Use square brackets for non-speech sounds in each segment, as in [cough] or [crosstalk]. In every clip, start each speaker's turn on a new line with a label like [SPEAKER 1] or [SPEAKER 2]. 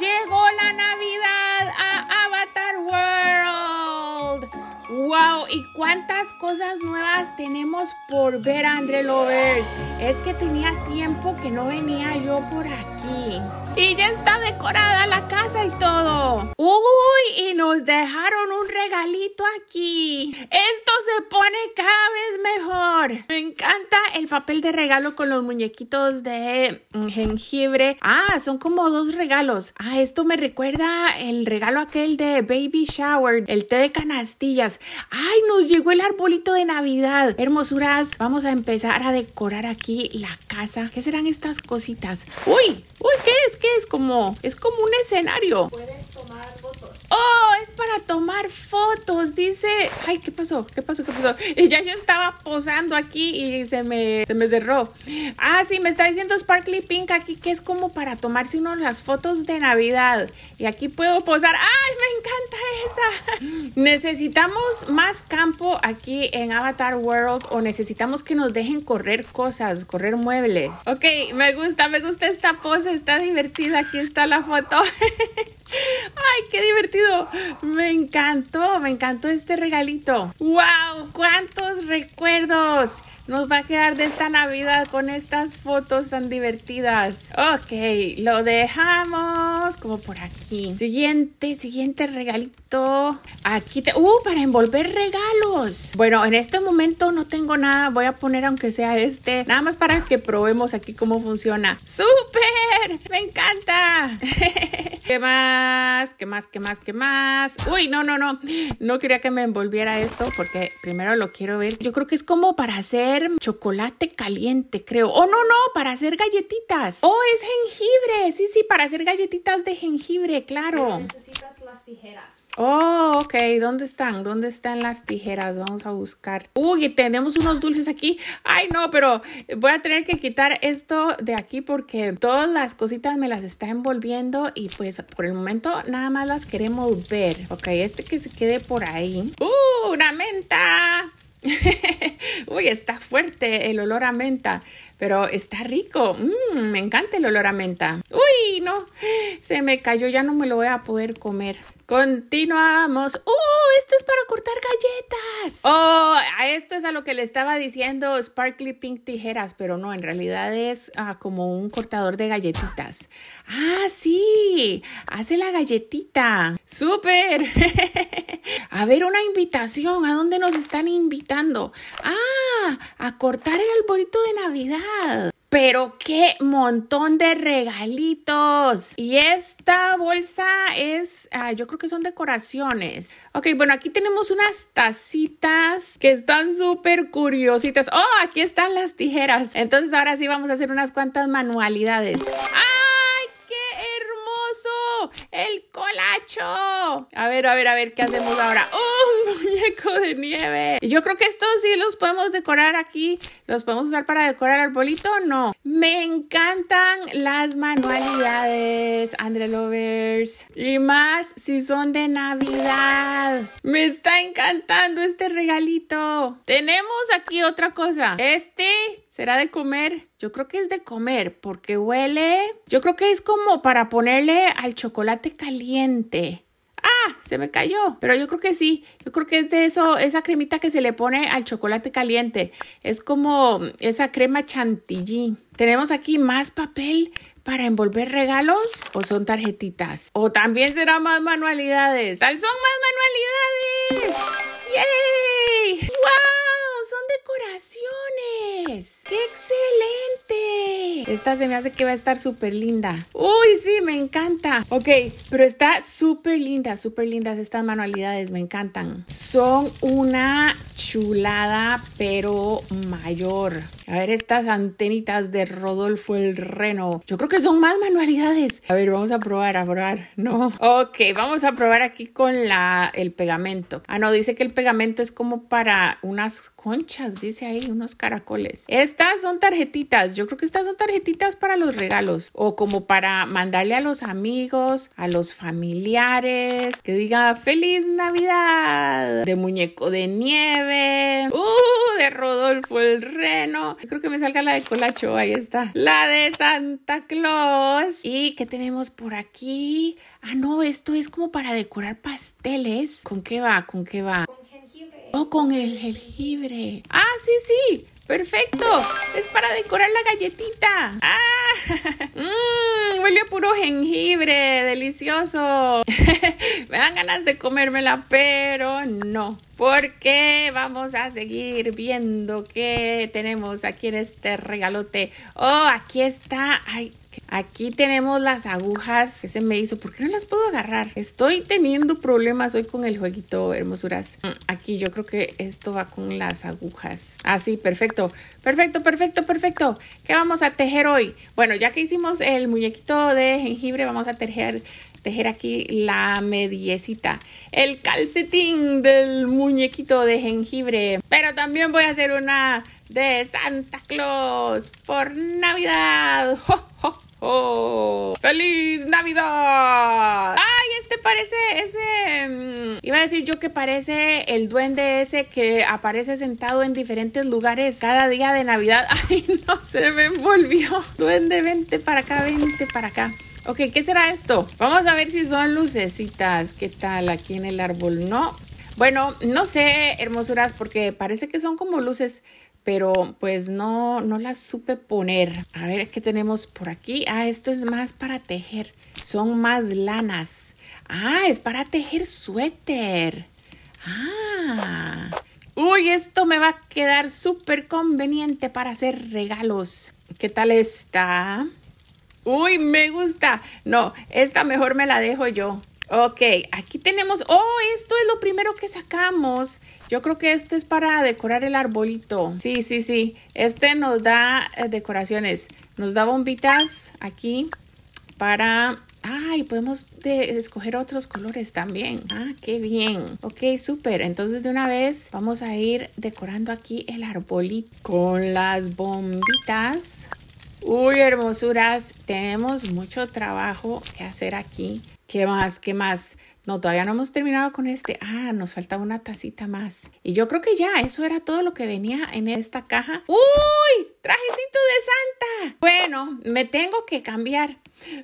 [SPEAKER 1] Llegó la Navidad a Avatar World. ¡Wow! ¿Y cuántas cosas nuevas tenemos por ver, Andre Lovers? Es que tenía tiempo que no venía yo por aquí. Y ya está decorada la casa y todo. Uy, y nos dejaron un regalito aquí. Esto se pone cada vez mejor. Me encanta el papel de regalo con los muñequitos de mm, jengibre. Ah, son como dos regalos. Ah, esto me recuerda el regalo aquel de Baby Shower, el té de canastillas. Ay, nos llegó el arbolito de Navidad. Hermosuras, vamos a empezar a decorar aquí la casa. ¿Qué serán estas cositas? Uy, Uy, ¿qué es? ¿Qué es? Como, es como un escenario. Puedes tomar fotos. Oh, es para tomar fotos, dice. Ay, ¿qué pasó? ¿Qué pasó? ¿Qué pasó? Y ya yo estaba posando aquí y se me, se me cerró. Ah, sí, me está diciendo Sparkly Pink aquí que es como para tomarse uno las fotos de Navidad. Y aquí puedo posar. ¡Ay, me encanta esa! [gasps] Necesitamos más campo aquí en Avatar World o necesitamos que nos dejen correr cosas, correr muebles. Ok, me gusta, me gusta esta pose está divertida. Aquí está la foto. [laughs] ¡Ay, qué divertido! Me encantó, me encantó este regalito. ¡Wow! ¡Cuántos recuerdos! nos va a quedar de esta Navidad con estas fotos tan divertidas. Ok, lo dejamos como por aquí. Siguiente, siguiente regalito. Aquí te... ¡Uh! Para envolver regalos. Bueno, en este momento no tengo nada. Voy a poner aunque sea este. Nada más para que probemos aquí cómo funciona. ¡Súper! ¡Me encanta! [laughs] ¿Qué más? ¿Qué más? ¿Qué más? ¿Qué más? Uy, no, no, no. No quería que me envolviera esto porque primero lo quiero ver. Yo creo que es como para hacer chocolate caliente, creo. O oh, no, no, para hacer galletitas. Oh, es jengibre. Sí, sí, para hacer galletitas de jengibre, claro. necesitas las tijeras. Oh, ok. ¿Dónde están? ¿Dónde están las tijeras? Vamos a buscar. Uy, tenemos unos dulces aquí. Ay, no, pero voy a tener que quitar esto de aquí porque todas las cositas me las está envolviendo y pues por el momento nada más las queremos ver. Ok, este que se quede por ahí. ¡Uh, una menta! [laughs] Uy, está fuerte el olor a menta, pero está rico. ¡Mmm! me encanta el olor a menta. Uy, no, se me cayó, ya no me lo voy a poder comer. Continuamos. ¡Oh, esto es para cortar galletas! Oh, esto es a lo que le estaba diciendo Sparkly Pink Tijeras, pero no, en realidad es ah, como un cortador de galletitas. ¡Ah, sí! Hace la galletita. ¡Súper! [laughs] A ver, una invitación. ¿A dónde nos están invitando? Ah, a cortar el alborito de Navidad. Pero qué montón de regalitos. Y esta bolsa es, ah, yo creo que son decoraciones. Ok, bueno, aquí tenemos unas tacitas que están súper curiositas. Oh, aquí están las tijeras. Entonces ahora sí vamos a hacer unas cuantas manualidades. ¡Ah! ¡El colacho! A ver, a ver, a ver, ¿qué hacemos ahora? ¡Uh! muñeco de nieve. Yo creo que estos sí los podemos decorar aquí. ¿Los podemos usar para decorar arbolito? No. Me encantan las manualidades, Andre Lovers. Y más si son de Navidad. Me está encantando este regalito. Tenemos aquí otra cosa. Este será de comer. Yo creo que es de comer porque huele. Yo creo que es como para ponerle al chocolate caliente se me cayó. Pero yo creo que sí, yo creo que es de eso, esa cremita que se le pone al chocolate caliente. Es como esa crema chantilly. Tenemos aquí más papel para envolver regalos o son tarjetitas. O también será más manualidades. ¡Al son más manualidades! ¡Yay! ¡Wow! ¡Son decoraciones! ¡Qué excelente! Esta se me hace que va a estar súper linda. Uy, sí, me encanta. Ok, pero está súper linda, súper lindas estas manualidades, me encantan. Son una chulada, pero mayor. A ver, estas antenitas de Rodolfo el Reno. Yo creo que son más manualidades. A ver, vamos a probar, a probar. No. Ok, vamos a probar aquí con la, el pegamento. Ah, no, dice que el pegamento es como para unas conchas, dice ahí, unos caracoles. Estas son tarjetitas. Yo creo que estas son tarjetitas para los regalos o como para mandarle a los amigos, a los familiares, que diga feliz Navidad, de muñeco de nieve, uh, de Rodolfo el Reno, creo que me salga la de Colacho, ahí está, la de Santa Claus. ¿Y que tenemos por aquí? Ah, no, esto es como para decorar pasteles. ¿Con qué va? ¿Con qué va? Con jengibre. Oh, con el jengibre. Ah, sí, sí. ¡Perfecto! Es para decorar la galletita. ¡Ah! [laughs] ¡Mmm! Huele a puro jengibre. ¡Delicioso! [laughs] Me dan ganas de comérmela, pero no. Porque vamos a seguir viendo qué tenemos aquí en este regalote. ¡Oh! Aquí está. ¡Ay! Aquí tenemos las agujas. se me hizo, ¿por qué no las puedo agarrar? Estoy teniendo problemas hoy con el jueguito, hermosuras. Mm, aquí yo creo que esto va con las agujas. Así, ah, sí, perfecto. Perfecto, perfecto, perfecto. ¿Qué vamos a tejer hoy? Bueno, ya que hicimos el muñequito de jengibre, vamos a tejer tejer aquí la mediecita, el calcetín del muñequito de jengibre. Pero también voy a hacer una de Santa Claus por Navidad. [laughs] ¡Jo, feliz Navidad! ¡Ay, este parece ese... Mm, iba a decir yo que parece el duende ese que aparece sentado en diferentes lugares cada día de Navidad. [laughs] ¡Ay, no! Se me envolvió. Duende, vente para acá, vente para acá. Ok, ¿qué será esto? Vamos a ver si son lucecitas. ¿Qué tal aquí en el árbol? No. Bueno, no sé, hermosuras, porque parece que son como luces, pero pues no, no las supe poner. A ver qué tenemos por aquí. Ah, esto es más para tejer. Son más lanas. Ah, es para tejer suéter. Ah. Uy, esto me va a quedar súper conveniente para hacer regalos. ¿Qué tal está? Uy, me gusta. No, esta mejor me la dejo yo. Ok, aquí tenemos, oh, esto es lo primero que sacamos. Yo creo que esto es para decorar el arbolito. Sí, sí, sí. Este nos da eh, decoraciones. Nos da bombitas aquí para... Ay, podemos escoger otros colores también. Ah, qué bien. Ok, súper. Entonces de una vez vamos a ir decorando aquí el arbolito con las bombitas. Uy, hermosuras, tenemos mucho trabajo que hacer aquí. ¿Qué más? ¿Qué más? No, todavía no hemos terminado con este. Ah, nos falta una tacita más. Y yo creo que ya, eso era todo lo que venía en esta caja. ¡Uy! Trajecito de Santa. Bueno, me tengo que cambiar.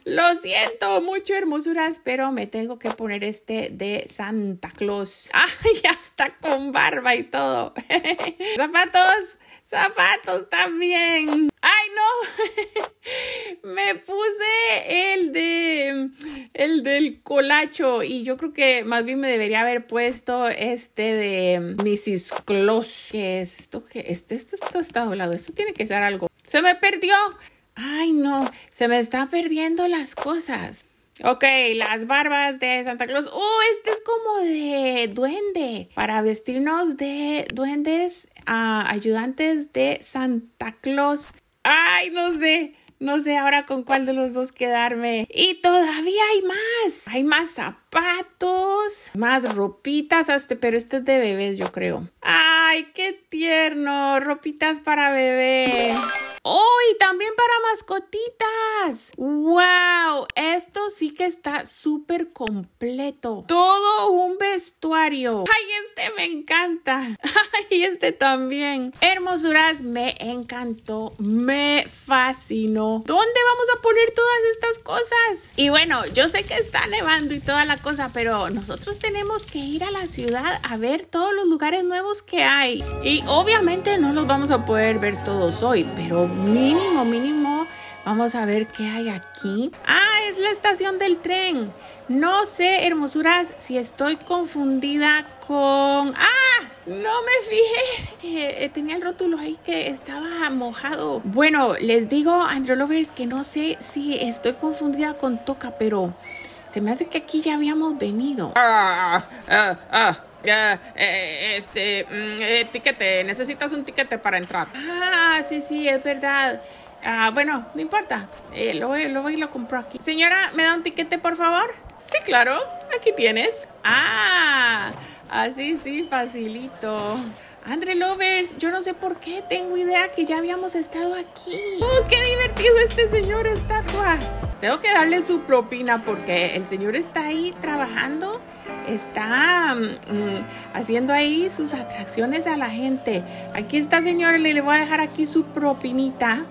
[SPEAKER 1] Lo siento mucho, hermosuras, pero me tengo que poner este de Santa Claus. Ah, ya está con barba y todo! [laughs] Zapatos Zapatos también. Ay, no. [laughs] Me puse el de el del colacho y yo creo que más bien me debería haber puesto este de Mrs. Claus. ¿Qué es esto? que Este, esto, esto está doblado. Esto tiene que ser algo. Se me perdió. Ay, no. Se me está perdiendo las cosas. Ok, las barbas de Santa Claus. Oh, este es como de duende. Para vestirnos de duendes, a ah, ayudantes de Santa Claus. Ay, no sé. No sé ahora con cuál de los dos quedarme. Y todavía hay más. Hay más zapatos Patos, más ropitas, hasta, pero este es de bebés, yo creo. ¡Ay, qué tierno! Ropitas para bebé. ¡Oh, y también para mascotitas! ¡Wow! Esto sí que está súper completo. Todo un vestuario. ¡Ay, este me encanta! [laughs] ¡Ay, este también! Hermosuras, me encantó. Me fascinó. ¿Dónde vamos a poner todas estas cosas? Y bueno, yo sé que está nevando y toda la pero nosotros tenemos que ir a la ciudad a ver todos los lugares nuevos que hay. Y obviamente no los vamos a poder ver todos hoy, pero mínimo, mínimo. Vamos a ver qué hay aquí. Ah, es la estación del tren. No sé, hermosuras, si estoy confundida con... ¡Ah! No me fijé que eh, tenía el rótulo ahí que estaba mojado. Bueno, les digo, Andrew Lovers, que no sé si estoy confundida con Toca, pero se me hace que aquí ya habíamos venido. Ah, ah, ah. ah eh, eh, este, mm, eh, tiquete, necesitas un tiquete para entrar. Ah, sí, sí, es verdad. Ah, bueno, no importa. lo, lo voy y lo compro aquí. Señora, ¿me da un tiquete, por favor? Sí, claro, aquí tienes. Ah, así sí, facilito. Andre Lovers, yo no sé por qué tengo idea que ya habíamos estado aquí. ¡Oh, qué divertido este señor estatua! tengo que darle su propina porque el Señor está ahí trabajando, está mm, mm, haciendo ahí sus atracciones a la gente. Aquí está, Señor, le, le voy a dejar aquí su propinita.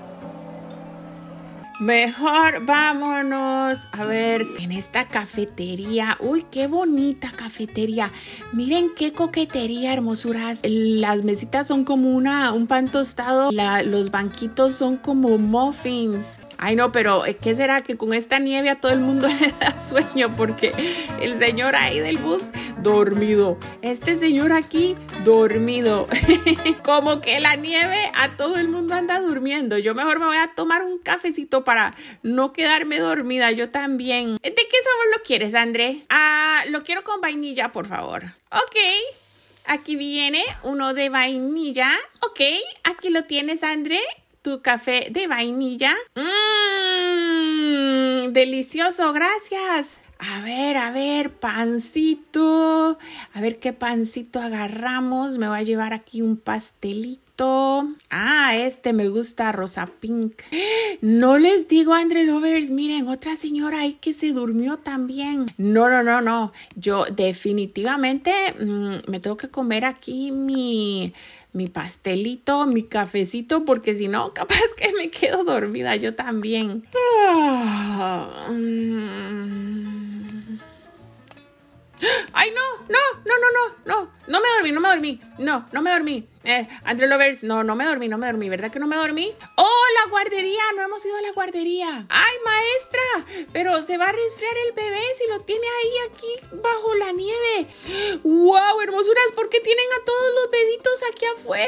[SPEAKER 1] Mejor vámonos a ver en esta cafetería. Uy, qué bonita cafetería. Miren qué coquetería, hermosuras. Las mesitas son como una, un pan tostado. los banquitos son como muffins. Ay, no, pero eh, ¿qué será que con esta nieve a todo el mundo [laughs] le da sueño? Porque el señor ahí del bus dormido, este señor aquí dormido. [laughs] Como que la nieve a todo el mundo anda durmiendo. Yo mejor me voy a tomar un cafecito para no quedarme dormida. Yo también. ¿De qué sabor lo quieres, André? Ah, lo quiero con vainilla, por favor. Ok. Aquí viene uno de vainilla. Ok, aquí lo tienes, André tu café de vainilla. Mmm, delicioso, gracias. A ver, a ver, pancito. A ver qué pancito agarramos. Me voy a llevar aquí un pastelito Ah, este me gusta, Rosa Pink. No les digo, Andre Lovers, miren, otra señora ahí que se durmió también. No, no, no, no. Yo definitivamente mm, me tengo que comer aquí mi mi pastelito, mi cafecito, porque si no, capaz que me quedo dormida yo también. Ah. Mm. Ay, no, no, no, no, no, no, no me dormí, no me dormí, no, no me dormí. Eh, Andre Lovers, no, no me dormí, no me dormí, ¿verdad que no me dormí? ¡Oh, la guardería! No hemos ido a la guardería. ¡Ay, maestra! Pero se va a resfriar el bebé si lo tiene ahí aquí bajo la nieve. ¡Wow, hermosuras! ¿Por qué tienen a todos los aquí afuera.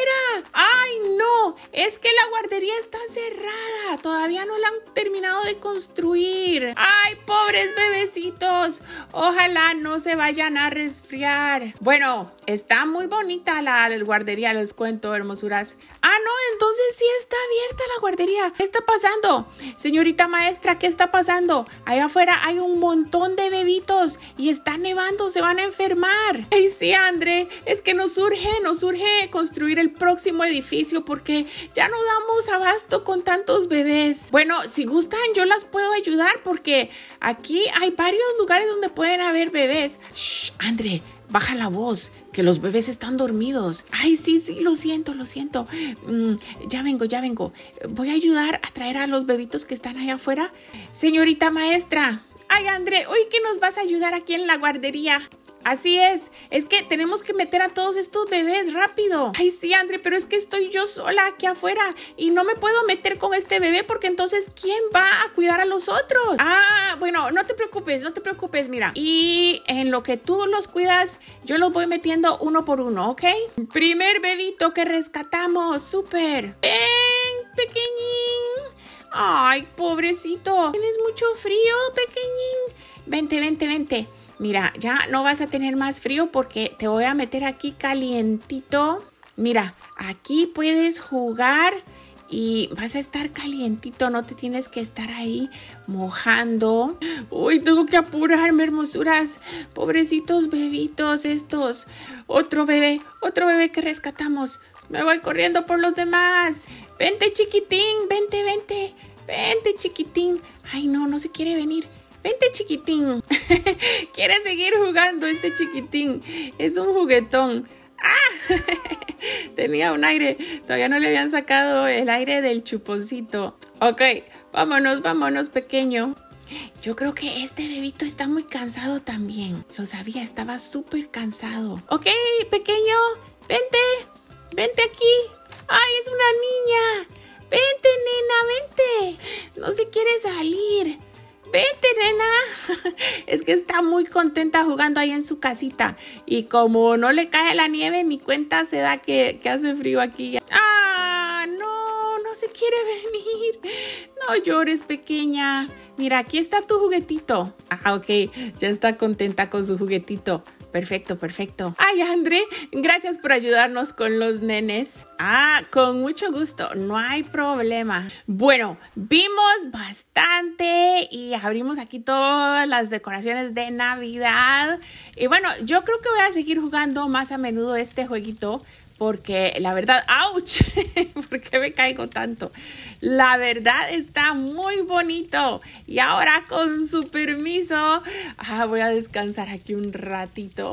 [SPEAKER 1] Ay, no, es que la guardería está cerrada. Todavía no la han terminado de construir. Ay, pobres bebecitos. Ojalá no se vayan a resfriar. Bueno, está muy bonita la, la guardería, les cuento, hermosuras. Ah, no, entonces sí está abierta la guardería. ¿Qué está pasando? Señorita maestra, ¿qué está pasando? Allá afuera hay un montón de bebitos está nevando, se van a enfermar. Ay, sí, André, es que nos urge, nos urge construir el próximo edificio porque ya no damos abasto con tantos bebés. Bueno, si gustan, yo las puedo ayudar porque aquí hay varios lugares donde pueden haber bebés. Shh, André, baja la voz, que los bebés están dormidos. Ay, sí, sí, lo siento, lo siento. Mm, ya vengo, ya vengo. Voy a ayudar a traer a los bebitos que están allá afuera. Señorita maestra, Ay, André, hoy que nos vas a ayudar aquí en la guardería. Así es, es que tenemos que meter a todos estos bebés rápido. Ay, sí, André, pero es que estoy yo sola aquí afuera y no me puedo meter con este bebé porque entonces, ¿quién va a cuidar a los otros? Ah, bueno, no te preocupes, no te preocupes, mira. Y en lo que tú los cuidas, yo los voy metiendo uno por uno, ¿ok? Primer bebito que rescatamos, súper. Ven, pequeñín. Ay, pobrecito. Tienes mucho frío, pequeñín. Vente, vente, vente. Mira, ya no vas a tener más frío porque te voy a meter aquí calientito. Mira, aquí puedes jugar y vas a estar calientito, no te tienes que estar ahí mojando. Uy, tengo que apurarme, hermosuras. Pobrecitos bebitos estos. Otro bebé, otro bebé que rescatamos. Me voy corriendo por los demás. Vente, chiquitín. Vente, vente. Vente, chiquitín. Ay, no, no se quiere venir. Vente, chiquitín. [laughs] quiere seguir jugando este chiquitín. Es un juguetón. ¡Ah! [laughs] Tenía un aire. Todavía no le habían sacado el aire del chuponcito. Ok, vámonos, vámonos, pequeño. Yo creo que este bebito está muy cansado también. Lo sabía, estaba súper cansado. Ok, pequeño, vente. Vente aquí. ¡Ay, es una niña! Vente, nena, vente. No se quiere salir. vente nena. [laughs] Es que está muy contenta jugando ahí en su casita. Y como no le cae la nieve, ni cuenta se da que, hace frío aquí. ¡Ah! No, no se quiere venir. No llores, pequeña. Mira, aquí está tu juguetito. Ah, ok. Ya está contenta con su juguetito perfecto, perfecto. Ay, André, gracias por ayudarnos con los nenes. Ah, con mucho gusto, no hay problema. Bueno, vimos bastante y abrimos aquí todas las decoraciones de Navidad. Y bueno, yo creo que voy a seguir jugando más a menudo este jueguito porque la verdad, ¡ouch! [laughs] ¿Por qué me caigo tanto? La verdad está muy bonito. Y ahora con su permiso, ah, voy a descansar aquí un ratito.